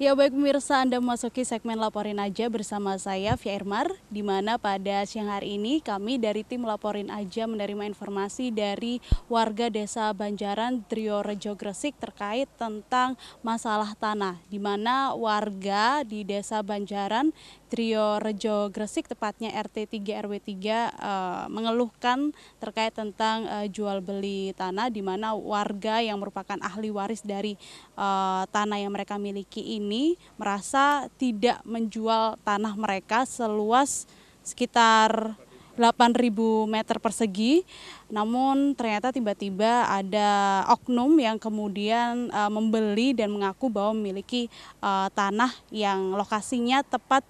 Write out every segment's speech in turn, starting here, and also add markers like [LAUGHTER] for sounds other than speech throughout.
Ya baik pemirsa Anda memasuki segmen Laporin Aja bersama saya Fia Irmar di mana pada siang hari ini kami dari tim Laporin Aja menerima informasi dari warga desa Banjaran Triorejo Gresik terkait tentang masalah tanah di mana warga di desa Banjaran Trio Rejo Gresik tepatnya RT 3 RW 3 uh, mengeluhkan terkait tentang uh, jual beli tanah di mana warga yang merupakan ahli waris dari uh, tanah yang mereka miliki ini merasa tidak menjual tanah mereka seluas sekitar 8.000 meter persegi. Namun ternyata tiba-tiba ada oknum yang kemudian uh, membeli dan mengaku bahwa memiliki uh, tanah yang lokasinya tepat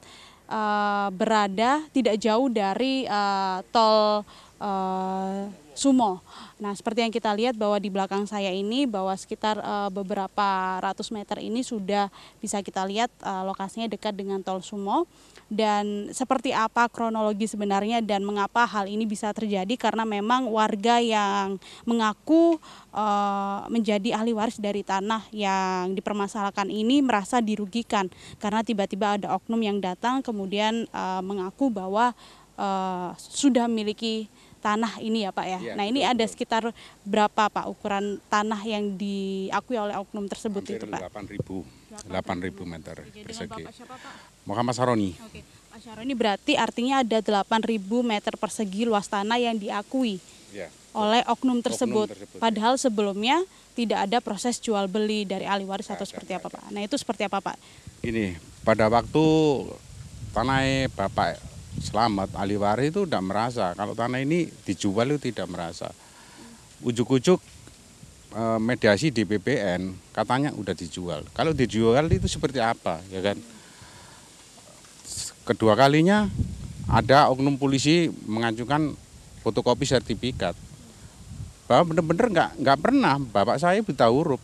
Eh, berada tidak jauh dari eh, tol eh, sumo. Nah, seperti yang kita lihat bahwa di belakang saya ini bahwa sekitar uh, beberapa ratus meter ini sudah bisa kita lihat uh, lokasinya dekat dengan tol sumo dan seperti apa kronologi sebenarnya dan mengapa hal ini bisa terjadi karena memang warga yang mengaku eh, menjadi ahli waris dari tanah yang dipermasalahkan ini merasa dirugikan karena tiba-tiba ada oknum yang datang kemudian mengaku bahwa sudah memiliki tanah ini ya Pak ya. ya nah ini betul, ada sekitar berapa Pak ukuran tanah yang diakui oleh oknum tersebut Hampir itu Pak? 8.000 8.000 meter persegi. Siapa, Pak? Muhammad Saroni. Oke. Pak Saroni berarti artinya ada 8.000 meter persegi luas tanah yang diakui. Ya. Oleh oknum tersebut. oknum tersebut. Ya. Padahal sebelumnya tidak ada proses jual beli dari ahli waris atau ada, seperti ada. apa Pak. Nah itu seperti apa Pak? Ini pada waktu tanah Bapak Selamat ahli waris itu tidak merasa kalau tanah ini dijual itu tidak merasa. Ujuk-ujuk e, mediasi di BPN katanya udah dijual. Kalau dijual itu seperti apa ya kan? Kedua kalinya ada oknum polisi mengajukan fotokopi sertifikat. Bapak benar-benar nggak nggak pernah bapak saya buta huruf.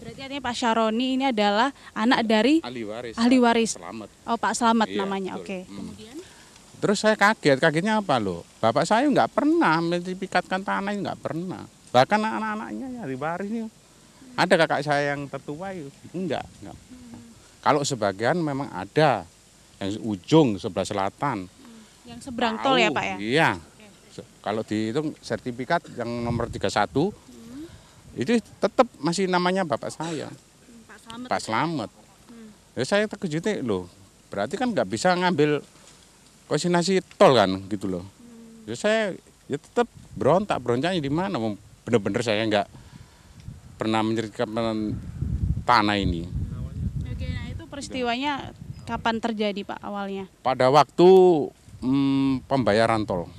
Berarti artinya Pak Syaroni ini adalah anak dari ahli waris. Ahli waris. Selamat. Oh Pak Selamat iya, namanya. Oke. Okay. Hmm. Terus saya kaget, kagetnya apa lo Bapak saya nggak pernah mencipikatkan tanah nggak pernah. Bahkan anak-anaknya ya di ini Ada kakak saya yang tertua itu enggak, enggak. Hmm. Kalau sebagian memang ada yang ujung sebelah selatan. Hmm. Yang seberang tol ya, Pak ya? Iya. Okay. Kalau itu sertifikat yang nomor 31 hmm. itu tetap masih namanya bapak saya. Hmm, Pak Slamet. Pak Slamet. Hmm. Ya saya terkejut loh. Berarti kan nggak bisa ngambil vaksinasi tol kan gitu loh. Ya saya ya tetap berontak berontaknya di mana bener-bener saya nggak pernah menceritakan tanah ini. Oke, nah itu peristiwanya kapan terjadi Pak awalnya? Pada waktu hmm, pembayaran tol.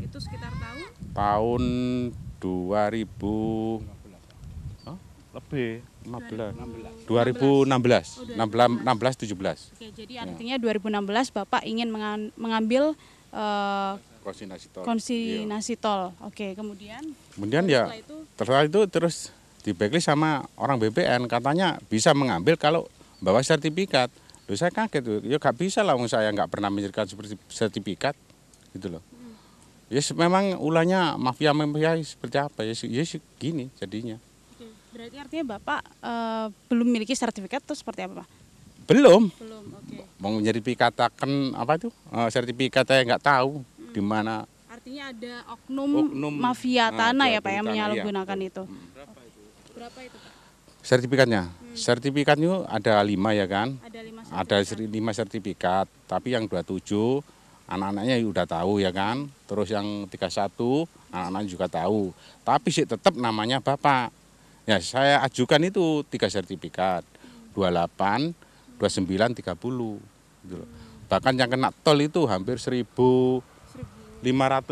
Itu sekitar tahun? Tahun 2000 lebih 16 2016 16 16 17 Oke, jadi ya. artinya ya. 2016 Bapak ingin mengambil uh, konsinasi tol konsinasi iya. tol Oke kemudian kemudian ya setelah itu, itu terus di backlist sama orang BPN katanya bisa mengambil kalau bawa sertifikat Loh saya kaget ya gak bisa lah saya nggak pernah menyertakan seperti sertifikat gitu loh hmm. ya yes, memang ulahnya mafia mafia seperti apa ya yes, yes, ya, gini jadinya Berarti artinya Bapak uh, belum memiliki sertifikat atau seperti apa, Pak? Belum. Belum, oke. Okay. Mau dikatakan apa itu? Uh, sertifikat saya nggak tahu hmm. di mana. Artinya ada oknum, oknum mafia ah, tanah ya, Pak, yang iya. menyalahgunakan iya. itu. Hmm. Berapa itu? Berapa itu, Pak? Sertifikatnya. Hmm. Sertifikatnya ada lima ya kan? Ada lima sertifikat. Ada lima sertifikat, tapi yang 27 anak-anaknya ya udah tahu ya kan? Terus yang tiga satu anak-anak juga tahu. Tapi sih tetap namanya Bapak Ya saya ajukan itu tiga sertifikat, 28, 29, 30. Gitu loh. Bahkan yang kena tol itu hampir 1.500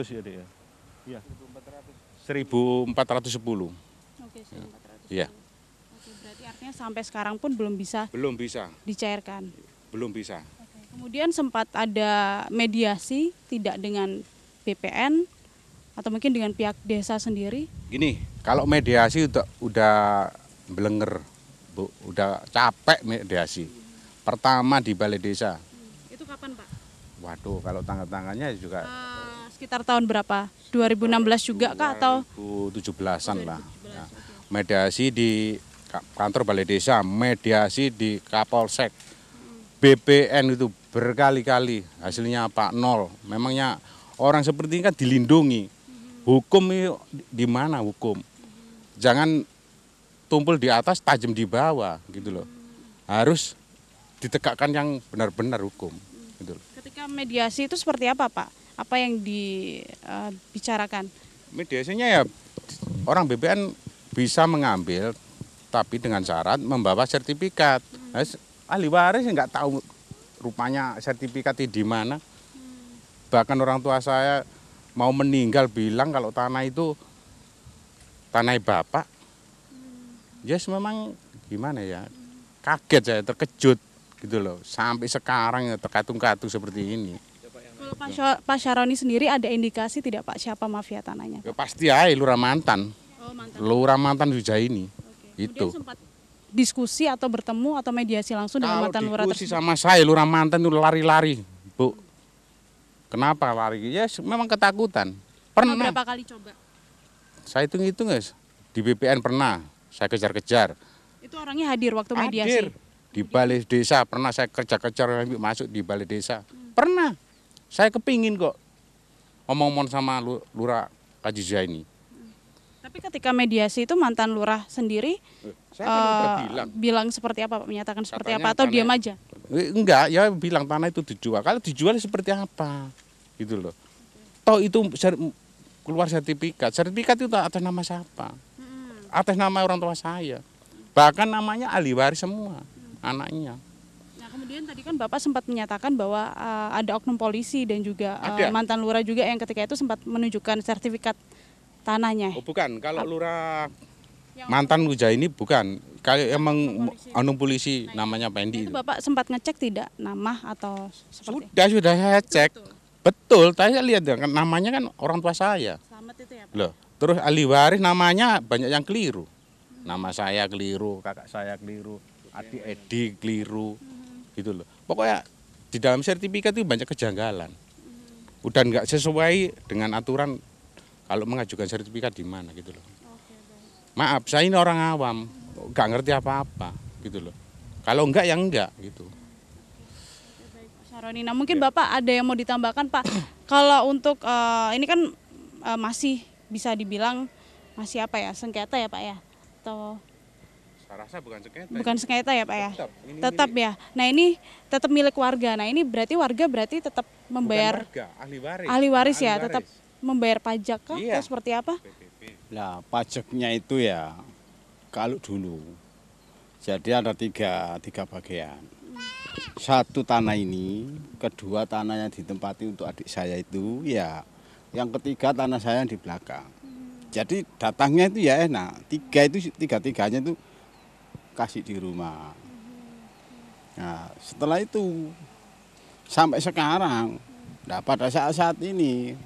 ya dia. Ya? Iya. 1.410. Oke, 1.410. Ya. Iya. Oke, berarti artinya sampai sekarang pun belum bisa Belum bisa. dicairkan. Belum bisa. Oke. Kemudian sempat ada mediasi tidak dengan BPN atau mungkin dengan pihak desa sendiri? Gini, kalau mediasi udah, udah belenger, Bu, udah capek mediasi. Pertama di Balai Desa. Hmm. Itu kapan, Pak? Waduh, kalau tanggal tangannya juga uh, sekitar tahun berapa? 2016 juga kak atau 2017-an lah. ya. Mediasi di kantor Balai Desa, mediasi di Kapolsek. Hmm. BPN itu berkali-kali hasilnya pak Nol. Memangnya orang seperti ini kan dilindungi. Hmm. Hukum di mana hukum? jangan tumpul di atas, tajam di bawah gitu loh. Harus ditegakkan yang benar-benar hukum gitu loh. Ketika mediasi itu seperti apa, Pak? Apa yang dibicarakan? Eh, Mediasinya ya orang BPN bisa mengambil tapi dengan syarat membawa sertifikat. Hmm. ahli waris nggak tahu rupanya sertifikat di mana. Hmm. Bahkan orang tua saya mau meninggal bilang kalau tanah itu tanah bapak. Ya yes, memang gimana ya, kaget saya terkejut gitu loh. Sampai sekarang ya terkatung-katung seperti ini. Kalau Pak, Syaroni sendiri ada indikasi tidak Pak siapa mafia tanahnya? Ya, pasti ya, lurah mantan. Oh, mantan. Lurah mantan Suja ini. Oke. Itu. sempat diskusi atau bertemu atau mediasi langsung dengan mantan lurah tersebut? sama saya lurah mantan itu lari-lari, Bu. Kenapa lari? Ya yes, memang ketakutan. Pernah. Berapa kali coba? Saya hitung-hitung guys, di BPN pernah saya kejar-kejar. Itu orangnya hadir waktu mediasi? Di balai desa pernah saya kejar-kejar masuk di balai desa. Hmm. Pernah. Saya kepingin kok ngomong-ngomong sama lurah Kajiza ini. Tapi ketika mediasi itu mantan lurah sendiri saya kan uh, bilang. bilang seperti apa Pak? Menyatakan seperti apa atau diam aja? Eh, enggak, ya bilang tanah itu dijual. Kalau dijual seperti apa? Gitu loh. Toh itu keluar sertifikat. Sertifikat itu atas nama siapa? Atas nama orang tua saya. Bahkan namanya ahli waris semua anaknya. Nah, kemudian tadi kan Bapak sempat menyatakan bahwa uh, ada oknum polisi dan juga uh, mantan lurah juga yang ketika itu sempat menunjukkan sertifikat tanahnya. Oh, bukan, kalau ah. lurah mantan Luja ini bukan kalau emang oknum polisi, polisi nah, iya. namanya Pendi. Itu Bapak sempat ngecek tidak nama atau seperti? Sudah sudah saya cek. Betul. Betul, saya lihat kan namanya kan orang tua saya. Selamat itu ya, Pak. Loh, terus ahli waris namanya banyak yang keliru. Hmm. Nama saya keliru, kakak saya keliru, adik Edi keliru. Hmm. Gitu loh. Pokoknya di dalam sertifikat itu banyak kejanggalan. Hmm. Udah nggak sesuai dengan aturan kalau mengajukan sertifikat di mana gitu loh. Maaf, saya ini orang awam, nggak ngerti apa-apa gitu loh. Kalau enggak ya enggak gitu. Roni, nah mungkin ya. Bapak ada yang mau ditambahkan Pak? [CLEARS THROAT] Kalau untuk uh, ini kan uh, masih bisa dibilang masih apa ya sengketa ya Pak ya? Atau saya rasa bukan sengketa. Ya. Bukan sengketa ya Pak ya? Tetap, ini tetap ya. Nah ini tetap milik warga. Nah ini berarti warga berarti tetap membayar. warga, ahli waris. Ahli waris ya, ahli ya, waris. tetap membayar pajak kah? Iya. Atau seperti apa? Nah pajaknya itu ya kalau dulu. Jadi ada tiga, tiga bagian satu tanah ini, kedua tanahnya ditempati untuk adik saya itu, ya yang ketiga tanah saya yang di belakang. Hmm. Jadi datangnya itu ya enak. Tiga itu tiga tiganya itu kasih di rumah. Hmm. Nah, setelah itu sampai sekarang, nah pada saat saat ini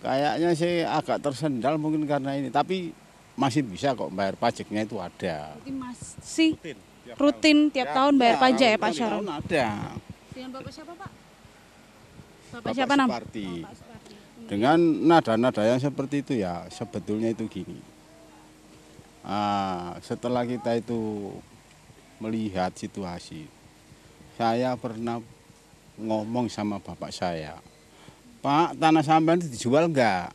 kayaknya saya agak tersendal mungkin karena ini, tapi masih bisa kok bayar pajaknya itu ada. Masih tiap rutin ya, tiap tahun bayar pajak ya Pak tahun Ada. Dengan Bapak siapa Pak? Bapak, Bapak siapa nama? Oh, Dengan nada-nada yang seperti itu ya sebetulnya itu gini. Ah, setelah kita itu melihat situasi, saya pernah ngomong sama bapak saya, Pak tanah sampean dijual enggak?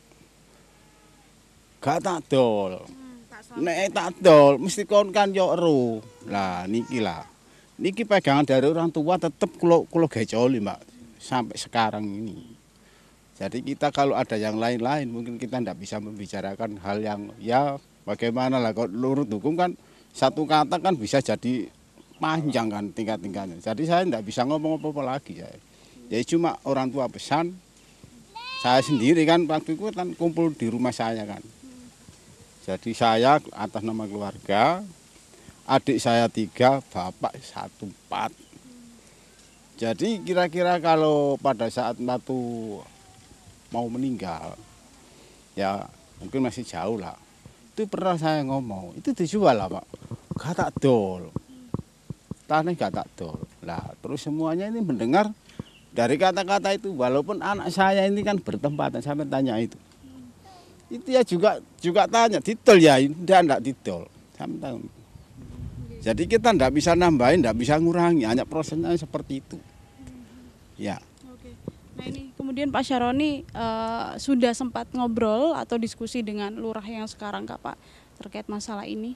Nggak tak dol nek eh, tak dol mesti kon kan yo ero. Lah niki lah. Niki pegangan dari orang tua tetep kulo kulo gejoli, Mbak. Sampai sekarang ini. Jadi kita kalau ada yang lain-lain mungkin kita tidak bisa membicarakan hal yang ya bagaimana lah kalau lurut hukum kan satu kata kan bisa jadi panjang kan tingkat-tingkatnya. Jadi saya tidak bisa ngomong apa-apa lagi saya. Jadi ya, cuma orang tua pesan saya sendiri kan waktu itu kan kumpul di rumah saya kan. Jadi saya atas nama keluarga, adik saya tiga, bapak satu empat. Jadi kira-kira kalau pada saat Batu mau meninggal, ya mungkin masih jauh lah. Itu pernah saya ngomong, itu dijual lah pak. Gak tak dol, tanah gak tak dol. Lah terus semuanya ini mendengar dari kata-kata itu, walaupun anak saya ini kan bertempat, saya tanya itu itu ya juga juga tanya titel ya tidak tidak titel jadi kita tidak bisa nambahin tidak bisa ngurangi hanya prosesnya seperti itu ya oke Nah ini kemudian Pak Syaroni uh, sudah sempat ngobrol atau diskusi dengan lurah yang sekarang Kak Pak terkait masalah ini?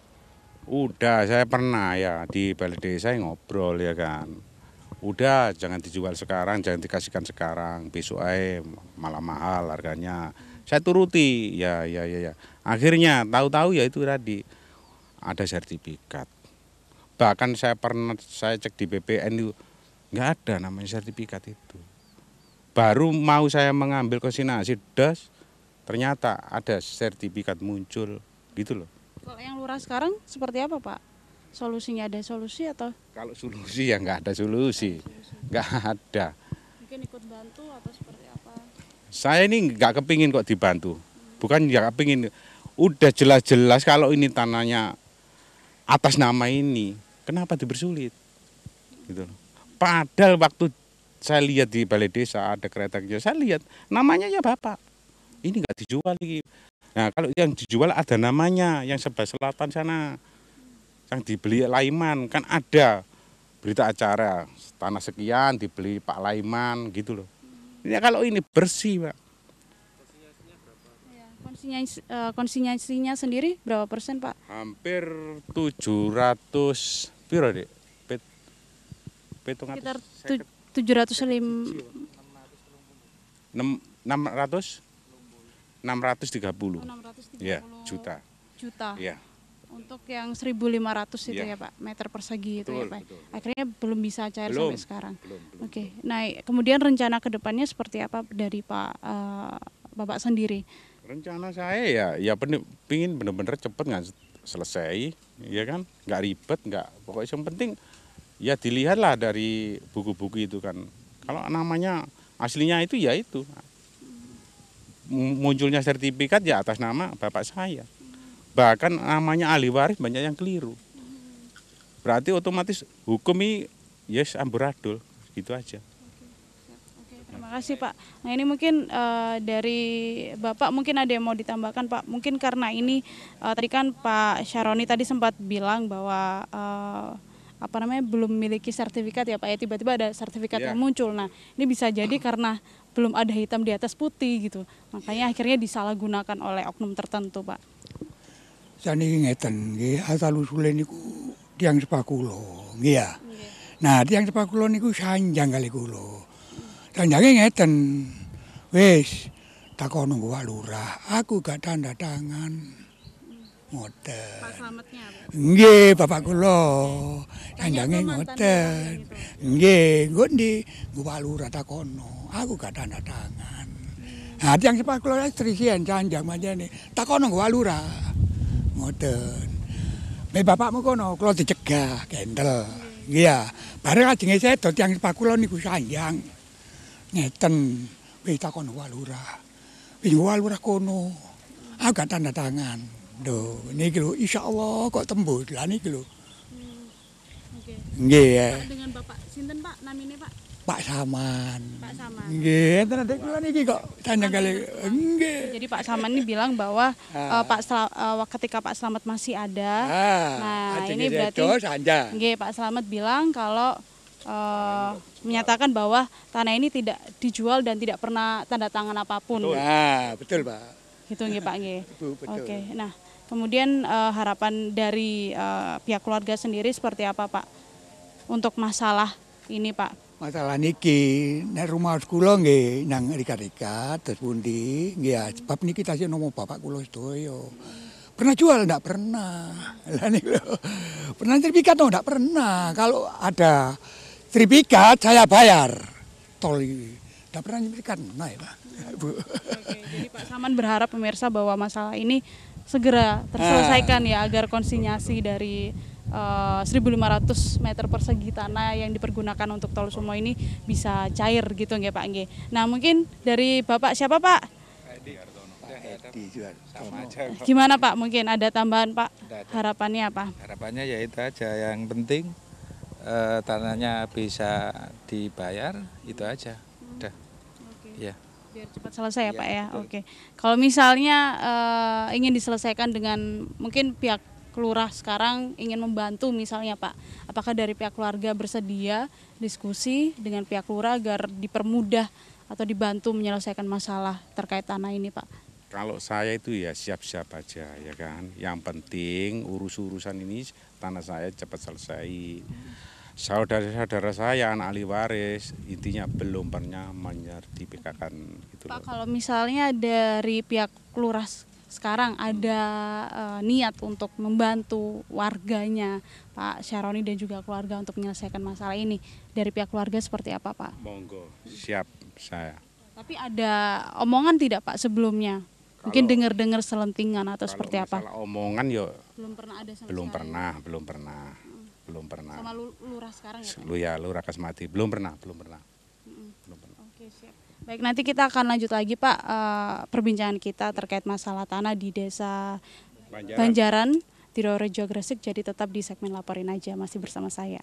Udah, saya pernah ya di balai desa ngobrol ya kan. Udah jangan dijual sekarang, jangan dikasihkan sekarang, besok aja malah mahal harganya saya turuti ya ya ya ya akhirnya tahu-tahu ya itu tadi ada sertifikat bahkan saya pernah saya cek di BPN itu nggak ada namanya sertifikat itu baru mau saya mengambil konsinasi das ternyata ada sertifikat muncul gitu loh kalau yang lurah sekarang seperti apa pak solusinya ada solusi atau kalau solusi ya nggak ada solusi nggak ada mungkin ikut bantu atau seperti saya ini nggak kepingin kok dibantu. Bukan nggak kepingin. Udah jelas-jelas kalau ini tanahnya atas nama ini, kenapa dibersulit Gitu Padahal waktu saya lihat di balai desa ada kereta kerja saya lihat namanya ya bapak. Ini nggak dijual lagi. Nah kalau yang dijual ada namanya, yang sebelah selatan sana, yang dibeli Laiman kan ada berita acara tanah sekian dibeli Pak Laiman gitu loh. Ya, kalau ini bersih, Pak. Iya, Konsinyasinya eh, sendiri berapa persen, Pak? Hampir 700 piro, Dek? Pet, petung Sekitar 705 600 630. Oh, 630. Ya, juta. Juta. Ya. Untuk yang 1.500 itu ya, ya Pak, meter persegi betul, itu ya Pak. Betul. Akhirnya belum bisa cair belum, sampai sekarang. Belum, belum, Oke. Okay. Nah, kemudian rencana kedepannya seperti apa dari Pak uh, Bapak sendiri? Rencana saya ya, ya pingin bener-bener cepet nggak selesai, ya kan? Nggak ribet, nggak pokoknya yang penting ya dilihatlah dari buku-buku itu kan. Kalau namanya aslinya itu ya itu hmm. munculnya sertifikat ya atas nama bapak saya. Bahkan namanya ahli waris banyak yang keliru. Berarti otomatis hukum ini yes amburadul gitu aja. Terima kasih Pak. Nah ini mungkin uh, dari Bapak mungkin ada yang mau ditambahkan Pak. Mungkin karena ini uh, tadi kan Pak Sharoni tadi sempat bilang bahwa uh, apa namanya belum memiliki sertifikat ya Pak ya tiba-tiba ada sertifikat yeah. yang muncul. Nah ini bisa jadi karena belum ada hitam di atas putih gitu. Makanya akhirnya disalahgunakan oleh oknum tertentu Pak. Jan iki ngeten nggih asal usule niku tiyang sepak nggih ya. Nah tiang sepak kula niku sanjang kali kula. Sanjange ngeten. Wis takon nunggu Pak Lurah, aku gak tanda tangan. Ngoten. Pak Slametnya apa? Nggih, Bapak kula. Sanjange ngoten. Gitu. Nggih, nggo ndi? Nggo Lurah takono. Aku gak tanda tangan. Hmm. Nah, tiang sepak kula istri sian sanjang manjane. Takono nggo Lurah. ngoten. Me bapakmu kono kalau dicegah kendel. Iya, bareng ajenge sedo tiyang pakula niku sayang. Ngeten, wis takon walurah Wis walurah kono. Aga tanda tangan. Duh, niki lho insyaallah kok tembus lah niki lho. Nggih. Hmm, Nggih ya. Dengan Bapak sinten Pak namine Pak? Pak Saman. Pak Saman. Nggih, Nanti iki kok tanya kali. Nggih. Jadi Pak Saman ini bilang bahwa uh, Pak uh, ketika Pak Selamat masih ada. Ah, nah, ini berarti Nggih, Pak Selamat bilang kalau uh, menyatakan bahwa tanah ini tidak dijual dan tidak pernah tanda tangan apapun. Betul. Nah, betul, Pak. Gitu nggih, Pak nggih. [LAUGHS] Oke. Okay. Nah, kemudian uh, harapan dari uh, pihak keluarga sendiri seperti apa, Pak? Untuk masalah ini, Pak Masalah niki nek rumah kula nggih nang rika-rika terus pundi nggih ah, sebab niki tasih nomo bapak kula sedaya. Pernah jual ndak pernah. [LAUGHS] Lah niku Pernah sertifikat oh, pernah. Kalau ada sertifikat saya bayar. Tol ndak pernah sertifikat nah ya Pak. [LAUGHS] Bu. Oke, jadi Pak Saman berharap pemirsa bahwa masalah ini segera terselesaikan ya agar konsinyasi dari uh, eh, 1.500 meter persegi tanah yang dipergunakan untuk tol Sumo ini bisa cair gitu nggih Pak nggih. Nah mungkin dari Bapak siapa Pak? Sama Gimana Pak? Mungkin ada tambahan Pak? Harapannya apa? Harapannya ya itu aja yang penting eh, tanahnya bisa dibayar itu aja. Udah. Okay. Ya. Biar cepat selesai ya, ya Pak ya. Oke. Okay. Kalau misalnya eh, ingin diselesaikan dengan mungkin pihak lurah sekarang ingin membantu misalnya Pak, apakah dari pihak keluarga bersedia diskusi dengan pihak lurah agar dipermudah atau dibantu menyelesaikan masalah terkait tanah ini Pak? Kalau saya itu ya siap-siap aja ya kan. Yang penting urus-urusan ini tanah saya cepat selesai. Saudara-saudara saya anak ahli waris intinya belum pernah menyertifikatkan gitu Pak, kalau misalnya dari pihak lurah sekarang ada uh, niat untuk membantu warganya Pak Syaroni dan juga keluarga untuk menyelesaikan masalah ini dari pihak keluarga seperti apa Pak? Monggo siap saya. Tapi ada omongan tidak Pak sebelumnya? Mungkin dengar-dengar selentingan atau seperti apa? Kalau omongan yuk. belum pernah ada sama belum sekali. pernah belum pernah hmm. belum pernah sama lurah sekarang ya? Lu ya lurah Kasmati belum pernah belum pernah. Baik, nanti kita akan lanjut lagi Pak uh, perbincangan kita terkait masalah tanah di desa Banjaran, Banjaran Tirorejo Gresik. Jadi tetap di segmen laporin aja masih bersama saya.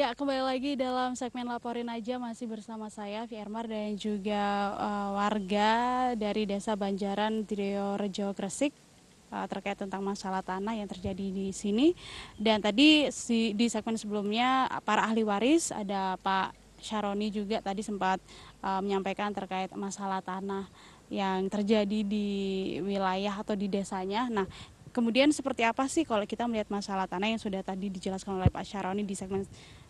Ya, kembali lagi dalam segmen laporin aja masih bersama saya Fiermar dan juga uh, warga dari Desa Banjaran Rejo Gresik uh, terkait tentang masalah tanah yang terjadi di sini. Dan tadi si, di segmen sebelumnya para ahli waris ada Pak Sharoni juga tadi sempat uh, menyampaikan terkait masalah tanah yang terjadi di wilayah atau di desanya. Nah, kemudian seperti apa sih kalau kita melihat masalah tanah yang sudah tadi dijelaskan oleh Pak Sharoni di segmen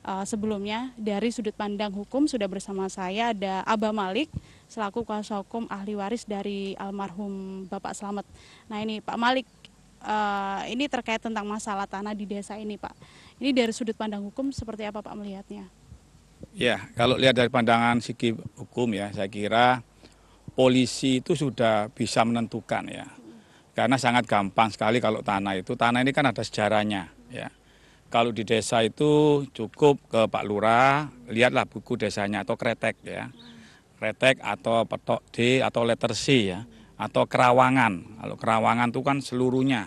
uh, sebelumnya dari sudut pandang hukum sudah bersama saya ada Aba Malik selaku kuasa hukum ahli waris dari almarhum Bapak Selamat. Nah ini Pak Malik uh, ini terkait tentang masalah tanah di desa ini Pak. Ini dari sudut pandang hukum seperti apa Pak melihatnya? Ya kalau lihat dari pandangan segi hukum ya saya kira polisi itu sudah bisa menentukan ya. Karena sangat gampang sekali kalau tanah itu, tanah ini kan ada sejarahnya ya kalau di desa itu cukup ke Pak Lurah, lihatlah buku desanya atau kretek ya. Kretek atau petok D atau letter C ya, atau kerawangan. Kalau kerawangan itu kan seluruhnya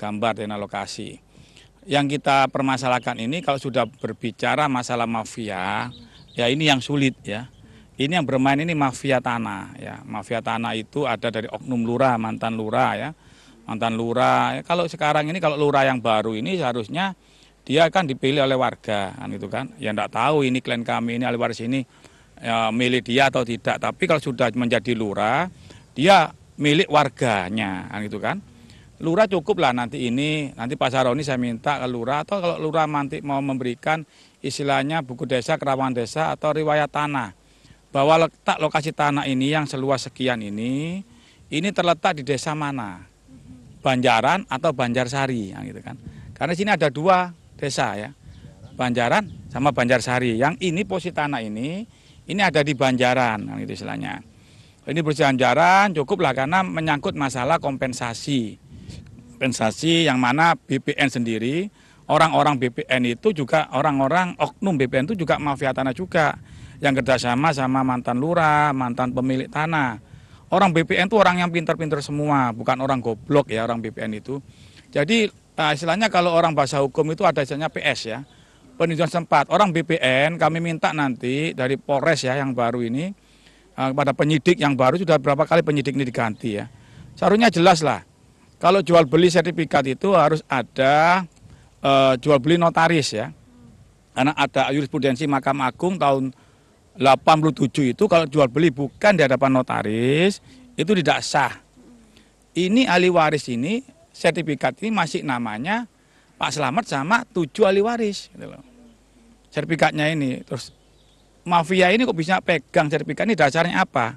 gambar dan lokasi. Yang kita permasalahkan ini kalau sudah berbicara masalah mafia, ya ini yang sulit ya. Ini yang bermain ini mafia tanah ya. Mafia tanah itu ada dari oknum lurah, mantan lurah ya. Mantan lurah. Kalau sekarang ini kalau lurah yang baru ini seharusnya dia kan dipilih oleh warga kan gitu kan Yang tidak tahu ini klien kami ini ahli waris ini ya, milik dia atau tidak tapi kalau sudah menjadi lurah dia milik warganya kan gitu kan lurah cukup lah nanti ini nanti Pak Saroni saya minta ke lurah atau kalau lurah nanti mau memberikan istilahnya buku desa kerawangan desa atau riwayat tanah bahwa letak lokasi tanah ini yang seluas sekian ini ini terletak di desa mana Banjaran atau Banjarsari kan gitu kan karena sini ada dua desa ya. Banjaran sama Banjarsari. Yang ini posisi tanah ini, ini ada di Banjaran, kan gitu istilahnya. Ini berjalan-jalan lah karena menyangkut masalah kompensasi. Kompensasi yang mana BPN sendiri, orang-orang BPN itu juga orang-orang oknum BPN itu juga mafia tanah juga yang kerjasama sama mantan lurah, mantan pemilik tanah. Orang BPN itu orang yang pintar-pintar semua, bukan orang goblok ya orang BPN itu. Jadi Nah, istilahnya kalau orang bahasa hukum itu ada istilahnya PS ya, peninjauan sempat. Orang BPN kami minta nanti dari Polres ya yang baru ini eh, kepada penyidik yang baru sudah berapa kali penyidik ini diganti ya. Seharusnya jelas lah. Kalau jual beli sertifikat itu harus ada uh, jual beli notaris ya. Karena ada jurisprudensi makam Agung tahun 87 itu kalau jual beli bukan di hadapan notaris itu tidak sah. Ini ahli waris ini sertifikat ini masih namanya Pak Selamat sama tujuh ahli waris gitu loh. Sertifikatnya ini terus mafia ini kok bisa pegang sertifikat ini dasarnya apa?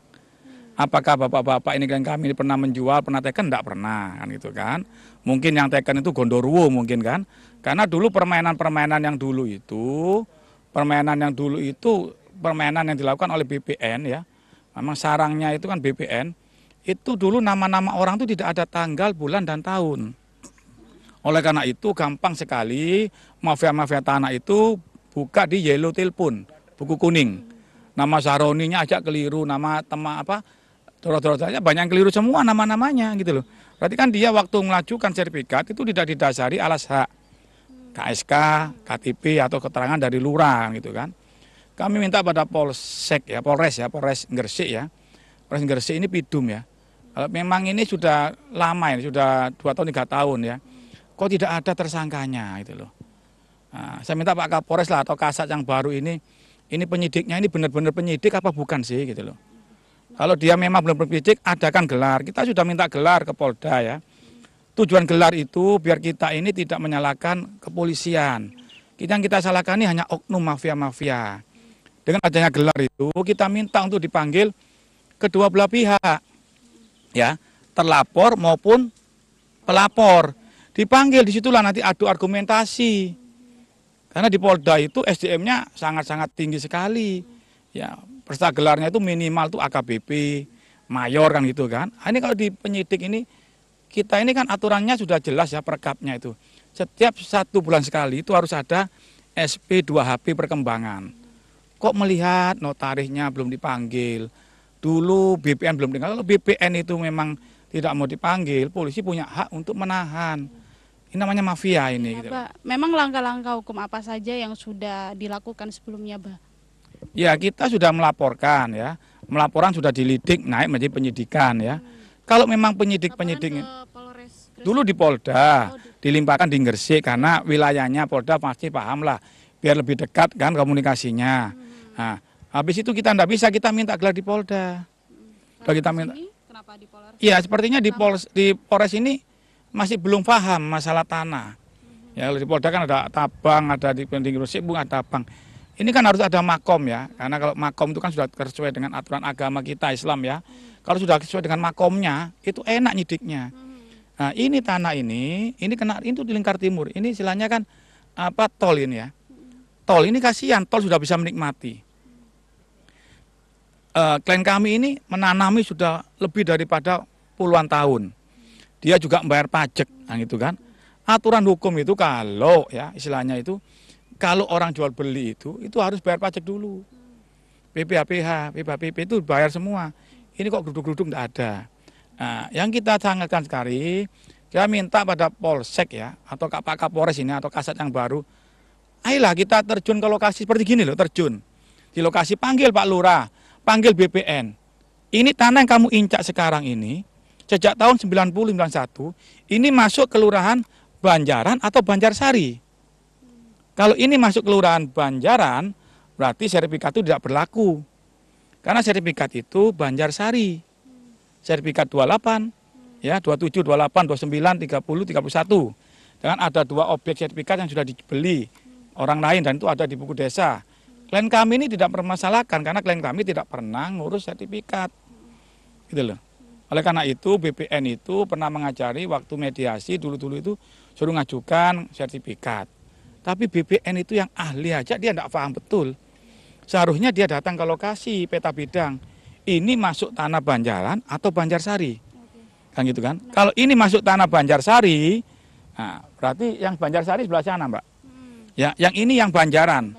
Apakah bapak-bapak ini kan kami pernah menjual, pernah teken? Tidak pernah kan gitu kan. Mungkin yang teken itu gondorwo mungkin kan. Karena dulu permainan-permainan yang dulu itu, permainan yang dulu itu permainan yang dilakukan oleh BPN ya. Memang sarangnya itu kan BPN itu dulu nama-nama orang itu tidak ada tanggal, bulan, dan tahun. Oleh karena itu gampang sekali mafia-mafia tanah itu buka di yellow telepon, buku kuning. Nama Saroninya ajak keliru, nama teman apa, terus-terus saja banyak keliru semua nama-namanya gitu loh. Berarti kan dia waktu melajukan sertifikat itu tidak didasari alas hak. KSK, KTP atau keterangan dari lurah gitu kan. Kami minta pada Polsek ya, Polres ya, Polres Gresik ya. Polres Gresik ini Pidum ya memang ini sudah lama ya, sudah dua tahun tiga tahun ya. Kok tidak ada tersangkanya itu loh. Nah, saya minta Pak Kapolres lah atau Kasat yang baru ini, ini penyidiknya ini benar-benar penyidik apa bukan sih gitu loh. Kalau dia memang belum penyidik, adakan gelar. Kita sudah minta gelar ke Polda ya. Tujuan gelar itu biar kita ini tidak menyalahkan kepolisian. Kita yang kita salahkan ini hanya oknum mafia-mafia. Dengan adanya gelar itu, kita minta untuk dipanggil kedua belah pihak ya terlapor maupun pelapor dipanggil disitulah nanti adu argumentasi karena di Polda itu SDM-nya sangat-sangat tinggi sekali ya persa gelarnya itu minimal tuh AKBP mayor kan gitu kan nah, ini kalau di penyidik ini kita ini kan aturannya sudah jelas ya perkapnya itu setiap satu bulan sekali itu harus ada SP 2HP perkembangan kok melihat notarisnya belum dipanggil dulu BPN belum dikenal, kalau BPN itu memang tidak mau dipanggil, polisi punya hak untuk menahan. Ini namanya mafia ini. Ya, gitu. Pak, memang langkah-langkah hukum apa saja yang sudah dilakukan sebelumnya, Pak? Ya, kita sudah melaporkan ya. Melaporan sudah dilidik, naik menjadi penyidikan ya. Hmm. Kalau memang penyidik-penyidik dulu di Polda, oh, dilimpahkan di Gresik karena wilayahnya Polda pasti paham lah, biar lebih dekat kan komunikasinya. Hmm. Nah, Habis itu kita tidak bisa, kita minta gelar di Polda. Kalau kita minta. kenapa di Polres? Iya, sepertinya di, Polres, di Polres ini masih belum paham masalah tanah. Mhm. Ya, kalau di Polda kan ada tabang, ada di pending bung, ada tabang. Ini kan harus ada makom ya, karena kalau makom itu kan sudah sesuai dengan aturan agama kita Islam ya. Mhm. Kalau sudah sesuai dengan makomnya, itu enak nyidiknya. Mhm. Nah, ini tanah ini, ini kena itu di lingkar timur. Ini istilahnya kan apa tol ini ya. Tol ini kasihan, tol sudah bisa menikmati uh, eh, klien kami ini menanami sudah lebih daripada puluhan tahun. Dia juga membayar pajak, nah gitu kan. Aturan hukum itu kalau ya istilahnya itu kalau orang jual beli itu itu harus bayar pajak dulu. PPHPH, PPHPP itu bayar semua. Ini kok geruduk-geruduk tidak ada. Nah, yang kita sangatkan sekali, kita minta pada Polsek ya, atau Pak Kapolres ini, atau Kasat yang baru, ayolah kita terjun ke lokasi seperti gini loh, terjun. Di lokasi panggil Pak Lurah, panggil BPN. Ini tanah yang kamu injak sekarang ini, sejak tahun 90-91, ini masuk kelurahan Banjaran atau Banjarsari. Kalau ini masuk kelurahan Banjaran, berarti sertifikat itu tidak berlaku. Karena sertifikat itu Banjarsari. Sertifikat 28, ya 27, 28, 29, 30, 31. Dengan ada dua objek sertifikat yang sudah dibeli orang lain dan itu ada di buku desa klien kami ini tidak permasalahkan karena klien kami tidak pernah ngurus sertifikat. Gitu loh. Oleh karena itu BPN itu pernah mengajari waktu mediasi dulu-dulu itu suruh ngajukan sertifikat. Tapi BPN itu yang ahli aja dia tidak paham betul. Seharusnya dia datang ke lokasi peta bidang. Ini masuk tanah Banjaran atau Banjarsari. Kan gitu kan? Kalau ini masuk tanah Banjarsari, nah, berarti yang Banjarsari sebelah sana, Mbak. Hmm. Ya, yang ini yang Banjaran.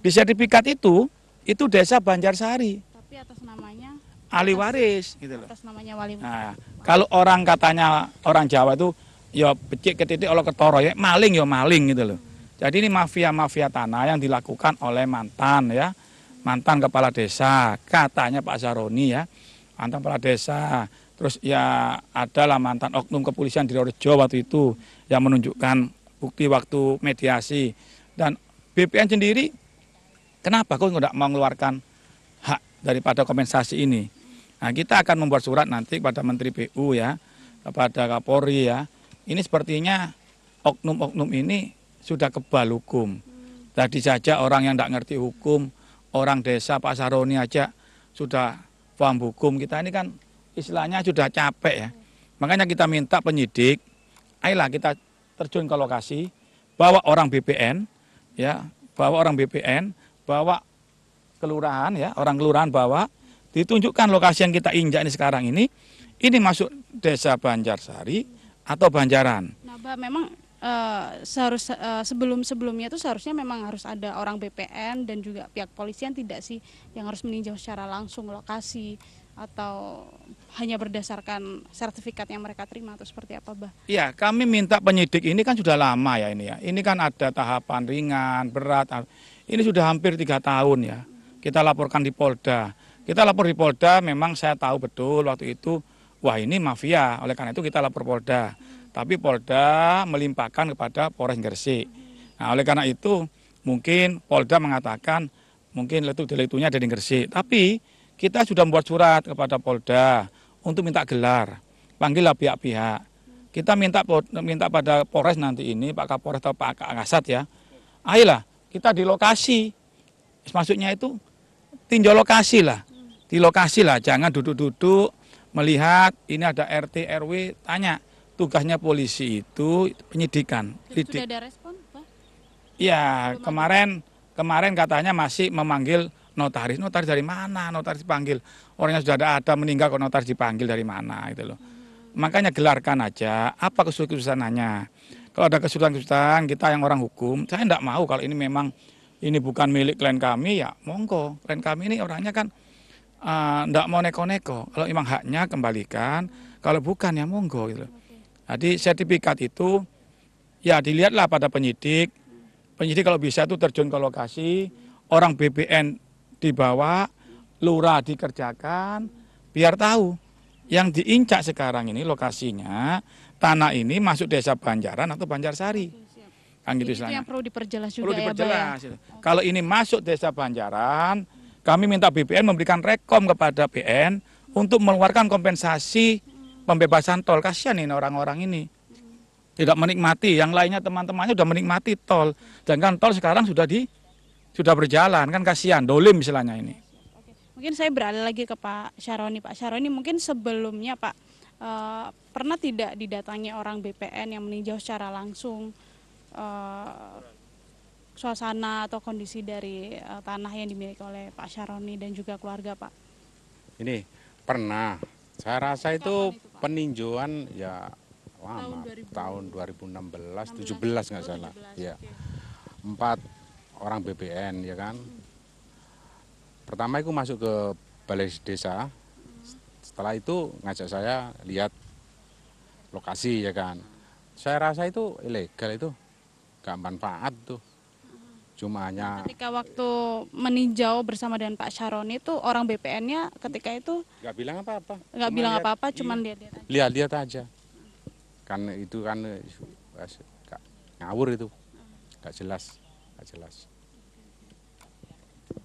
Di sertifikat itu itu desa Banjarsari. Tapi atas namanya ahli waris gitu loh. Atas namanya wali Nah, kalau orang katanya orang Jawa itu ya becik ketitik Allah ketoro ya maling ya maling gitu loh. Jadi ini mafia-mafia tanah yang dilakukan oleh mantan ya. Mantan kepala desa, katanya Pak Zaroni ya. Mantan kepala desa. Terus ya adalah mantan oknum kepolisian di Rorejo waktu itu yang menunjukkan bukti waktu mediasi dan BPN sendiri Kenapa kok nggak mau mengeluarkan hak daripada kompensasi ini? Nah, kita akan membuat surat nanti kepada Menteri PU ya, kepada Kapolri ya. Ini sepertinya oknum-oknum ini sudah kebal hukum. Tadi saja orang yang tidak ngerti hukum, orang desa Pak Saroni aja sudah paham hukum. Kita ini kan istilahnya sudah capek ya. Makanya kita minta penyidik, ayolah kita terjun ke lokasi, bawa orang BPN, ya, bawa orang BPN, bawa kelurahan ya, orang kelurahan bawa, ditunjukkan lokasi yang kita injak ini sekarang ini, ini masuk desa Banjarsari atau Banjaran. Nah, Mbak, memang Uh, seharus uh, eh, sebelum sebelumnya itu seharusnya memang harus ada orang BPN dan juga pihak polisian tidak sih yang harus meninjau secara langsung lokasi atau hanya berdasarkan sertifikat yang mereka terima atau seperti apa, Bah? Iya, kami minta penyidik ini kan sudah lama ya ini ya. Ini kan ada tahapan ringan, berat. Ini sudah hampir tiga tahun ya. Kita laporkan di Polda. Kita lapor di Polda memang saya tahu betul waktu itu wah ini mafia. Oleh karena itu kita lapor Polda. Tapi Polda melimpahkan kepada Polres Gresik. Nah, oleh karena itu mungkin Polda mengatakan mungkin letuk delitunya ada di Gresik. Tapi kita sudah membuat surat kepada Polda untuk minta gelar. Panggillah pihak-pihak. Kita minta minta pada Polres nanti ini Pak Kapolres atau Pak Kasat ya. Ayolah kita di lokasi. Maksudnya itu tinjau lokasi lah. Di lokasi lah, jangan duduk-duduk melihat ini ada RT RW tanya. Tugasnya polisi itu penyidikan. Itu sudah ada respon, Pak? Iya, kemarin kemarin katanya masih memanggil notaris. Notaris dari mana? Notaris dipanggil. Orangnya sudah ada ada meninggal kok notaris dipanggil dari mana gitu loh. Hmm. Makanya gelarkan aja apa kesulitan kesulitannya. Kalau ada kesulitan-kesulitan kita yang orang hukum, saya tidak mau kalau ini memang ini bukan milik klien kami ya monggo. Klien kami ini orangnya kan tidak ah, uh, mau neko-neko. Kalau memang haknya kembalikan, kalau bukan ya monggo gitu. Jadi sertifikat itu ya dilihatlah pada penyidik. Penyidik kalau bisa itu terjun ke lokasi, orang BPN dibawa, lurah dikerjakan, biar tahu yang diincar sekarang ini lokasinya tanah ini masuk desa Banjaran atau Banjarsari. Kan gitu Itu yang perlu diperjelas juga perlu diperjelas. ya, Pak. Ya? Kalau ini masuk desa Banjaran, kami minta BPN memberikan rekom kepada BN untuk mengeluarkan kompensasi pembebasan tol. Kasihan ini orang-orang ini. Tidak menikmati, yang lainnya teman-temannya sudah menikmati tol. Dan kan tol sekarang sudah di sudah berjalan, kan kasihan, dolim istilahnya ini. Mungkin saya beralih lagi ke Pak Syaroni. Pak Syaroni mungkin sebelumnya Pak uh, pernah tidak didatangi orang BPN yang meninjau secara langsung uh, suasana atau kondisi dari uh, tanah yang dimiliki oleh Pak Syaroni dan juga keluarga Pak? Ini pernah. Saya rasa itu, itu peninjauan ya lama tahun, 2016 17 nggak oh, salah. Ya. Empat orang BPN ya kan. Hmm. Pertama itu masuk ke balai desa setelah itu ngajak saya lihat lokasi ya kan saya rasa itu ilegal itu gak manfaat tuh cuma hanya ketika waktu meninjau bersama dengan Pak Sharon itu orang BPN-nya ketika itu nggak bilang apa-apa nggak bilang apa-apa iya. cuman lihat-lihat aja. lihat-lihat aja kan itu kan eh, ngawur itu nggak jelas nggak jelas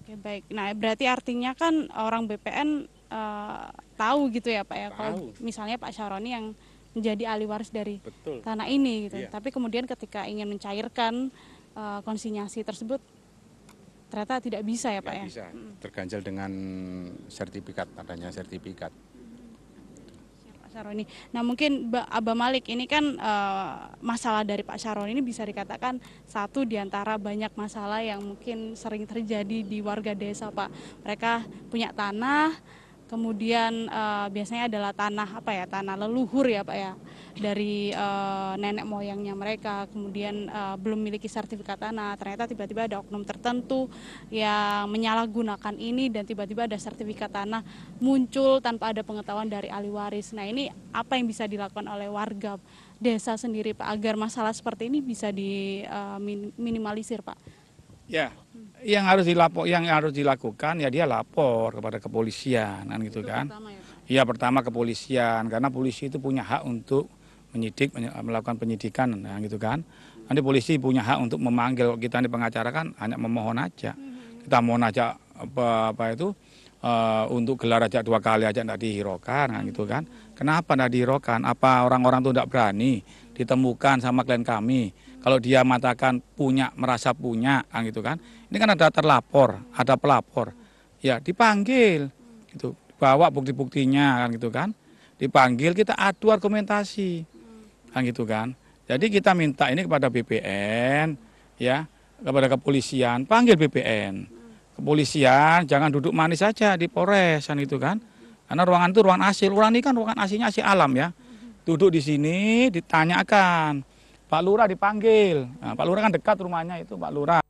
Oke baik. Nah berarti artinya kan orang BPN Eh, tahu gitu ya Pak ya tahu. kalau misalnya Pak Syaroni yang menjadi ahli waris dari Betul. tanah ini gitu. Iya. Tapi kemudian ketika ingin mencairkan uh, konsinyasi tersebut ternyata tidak bisa ya Pak ya. Bisa. Terganjal dengan sertifikat adanya sertifikat. Pak Saroni. Nah mungkin Abah Malik ini kan e, masalah dari Pak Saroni ini bisa dikatakan satu diantara banyak masalah yang mungkin sering terjadi di warga desa Pak. Mereka punya tanah kemudian uh, biasanya adalah tanah apa ya tanah leluhur ya pak ya dari uh, nenek moyangnya mereka kemudian uh, belum memiliki sertifikat tanah ternyata tiba-tiba ada oknum tertentu yang menyalahgunakan ini dan tiba-tiba ada sertifikat tanah muncul tanpa ada pengetahuan dari ahli waris nah ini apa yang bisa dilakukan oleh warga desa sendiri pak agar masalah seperti ini bisa diminimalisir uh, pak ya yang harus dilapor yang harus dilakukan ya dia lapor kepada kepolisian kan gitu itu kan. Pertama ya? ya pertama kepolisian karena polisi itu punya hak untuk menyidik melakukan penyidikan kan gitu kan. Nanti polisi punya hak untuk memanggil kita di pengacara kan hanya memohon aja. Mm-hmm. Kita mohon aja apa, apa itu uh, untuk gelar aja dua kali aja tidak dihiraukan kan gitu kan. Mm-hmm. Kenapa tidak dihiraukan? Apa orang-orang itu tidak berani? ditemukan sama klien kami. Kalau dia mengatakan punya, merasa punya, kan gitu kan. Ini kan ada terlapor, ada pelapor. Ya, dipanggil gitu. Bawa bukti-buktinya kan gitu kan. Dipanggil kita adu argumentasi. Kan gitu kan. Jadi kita minta ini kepada BPN ya, kepada kepolisian, panggil BPN. Kepolisian jangan duduk manis saja di Polres kan gitu kan. Karena ruangan itu ruangan asli ruangan ini kan ruangan aslinya asli alam ya duduk di sini ditanyakan Pak Lurah dipanggil nah, Pak Lurah kan dekat rumahnya itu Pak Lurah